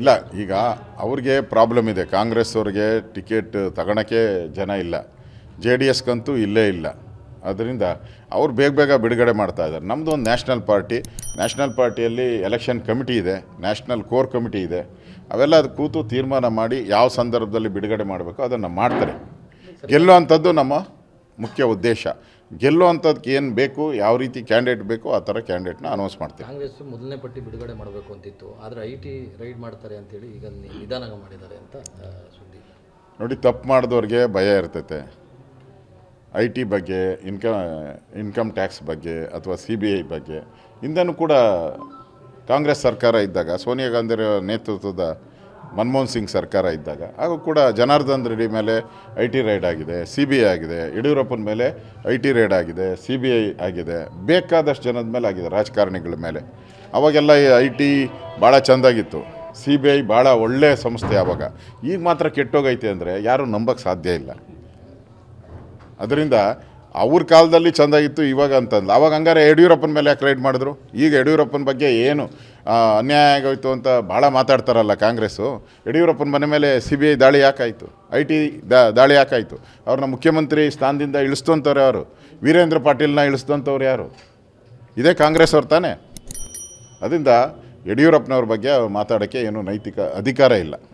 ಇಲ್ಲ ಈಗ ಅವ್ರಿಗೆ ಪ್ರಾಬ್ಲಮ್ ಇದೆ ಕಾಂಗ್ರೆಸ್ ಅವ್ರಿಗೆ ಟಿಕೆಟ್ ತಗೊಳಕ್ಕೆ ಜನ ಇಲ್ಲ ಜೆ ಡಿ ಎಸ್ಗಂತೂ ಇಲ್ಲೇ ಇಲ್ಲ ಅದರಿಂದ ಅವ್ರು ಬೇಗ ಬೇಗ ಬಿಡುಗಡೆ ಮಾಡ್ತಾ ಇದ್ದಾರೆ ನಮ್ಮದು ಒಂದು ನ್ಯಾಷನಲ್ ಪಾರ್ಟಿ ನ್ಯಾಷನಲ್ ಪಾರ್ಟಿಯಲ್ಲಿ ಎಲೆಕ್ಷನ್ ಕಮಿಟಿ ಇದೆ ನ್ಯಾಷನಲ್ ಕೋರ್ ಕಮಿಟಿ ಇದೆ ಅವೆಲ್ಲ ಅದು ಕೂತು ತೀರ್ಮಾನ ಮಾಡಿ ಯಾವ ಸಂದರ್ಭದಲ್ಲಿ ಬಿಡುಗಡೆ ಮಾಡಬೇಕು ಅದನ್ನು ಮಾಡ್ತಾರೆ ಗೆಲ್ಲುವಂಥದ್ದು ನಮ್ಮ ಮುಖ್ಯ ಉದ್ದೇಶ ಗೆಲ್ಲುವಂಥದ್ದಕ್ಕೆ ಏನು ಬೇಕು ಯಾವ ರೀತಿ ಕ್ಯಾಂಡಿಡೇಟ್ ಬೇಕು ಆ ಥರ ಕ್ಯಾಂಡಿಡೇಟ್ನ ಅನೌನ್ಸ್ ಮಾಡ್ತೀವಿ ಕಾಂಗ್ರೆಸ್ ಮೊದಲನೇ ಪಟ್ಟಿ ಬಿಡುಗಡೆ ಮಾಡಬೇಕು ಅಂತಿತ್ತು ಆದರೆ ಐ ಟಿ ರೈಡ್ ಮಾಡ್ತಾರೆ ಅಂತೇಳಿ ಈಗ ನಿಧಾನ ಮಾಡಿದ್ದಾರೆ ಅಂತ ಸುದ್ದಿ ನೋಡಿ ತಪ್ಪು ಮಾಡಿದವ್ರಿಗೆ ಭಯ ಇರ್ತೈತೆ ಐ ಟಿ ಬಗ್ಗೆ ಇನ್ಕಮ್ ಇನ್ಕಮ್ ಟ್ಯಾಕ್ಸ್ ಬಗ್ಗೆ ಅಥವಾ ಸಿ ಬಿ ಐ ಬಗ್ಗೆ ಇಂದನೂ ಕೂಡ ಕಾಂಗ್ರೆಸ್ ಸರ್ಕಾರ ಇದ್ದಾಗ ಸೋನಿಯಾ ಗಾಂಧಿರ ನೇತೃತ್ವದ ಮನಮೋಹನ್ ಸಿಂಗ್ ಸರ್ಕಾರ ಇದ್ದಾಗ ಹಾಗೂ ಕೂಡ ಜನಾರ್ದನ್ ರೆಡ್ಡಿ ಮೇಲೆ ಐ ಟಿ ರೈಡ್ ಆಗಿದೆ ಸಿ ಬಿ ಐ ಆಗಿದೆ ಯಡಿಯೂರಪ್ಪನ ಮೇಲೆ ಐ ಟಿ ರೈಡ್ ಆಗಿದೆ ಸಿ ಬಿ ಐ ಆಗಿದೆ ಬೇಕಾದಷ್ಟು ಜನದ ಮೇಲೆ ಆಗಿದೆ ರಾಜಕಾರಣಿಗಳ ಮೇಲೆ ಅವಾಗೆಲ್ಲ ಐ ಟಿ ಭಾಳ ಚೆಂದಾಗಿತ್ತು ಸಿ ಬಿ ಐ ಭಾಳ ಒಳ್ಳೆಯ ಸಂಸ್ಥೆ ಆವಾಗ ಈಗ ಮಾತ್ರ ಕೆಟ್ಟೋಗೈತೆ ಅಂದರೆ ಯಾರೂ ನಂಬಕ್ಕೆ ಸಾಧ್ಯ ಇಲ್ಲ ಅದರಿಂದ ಅವ್ರ ಕಾಲದಲ್ಲಿ ಚೆಂದ ಇತ್ತು ಇವಾಗ ಅಂತಂದು ಅವಾಗ ಹಂಗಾರೆ ಯಡಿಯೂರಪ್ಪನ ಮೇಲೆ ಯಾಕೆ ರೈಡ್ ಮಾಡಿದ್ರು ಈಗ ಯಡಿಯೂರಪ್ಪನ ಬಗ್ಗೆ ಏನು ಅನ್ಯಾಯ ಆಗೋಯ್ತು ಅಂತ ಭಾಳ ಮಾತಾಡ್ತಾರಲ್ಲ ಕಾಂಗ್ರೆಸ್ಸು ಯಡಿಯೂರಪ್ಪನ ಮನೆ ಮೇಲೆ ಸಿ ಬಿ ಐ ದಾಳಿ ಯಾಕಾಯಿತು ಐ ಟಿ ದಾಳಿ ಯಾಕಾಯಿತು ಅವ್ರನ್ನ ಮುಖ್ಯಮಂತ್ರಿ ಸ್ಥಾನದಿಂದ ಇಳಿಸ್ತಂಥವ್ರು ಯಾರು ವೀರೇಂದ್ರ ಪಾಟೀಲ್ನ ಇಳಿಸ್ತಂಥವ್ರು ಯಾರು ಇದೇ ಕಾಂಗ್ರೆಸ್ ಅವ್ರು ತಾನೇ ಅದರಿಂದ ಯಡಿಯೂರಪ್ಪನವ್ರ ಬಗ್ಗೆ ಮಾತಾಡೋಕ್ಕೆ ಏನು ನೈತಿಕ ಅಧಿಕಾರ ಇಲ್ಲ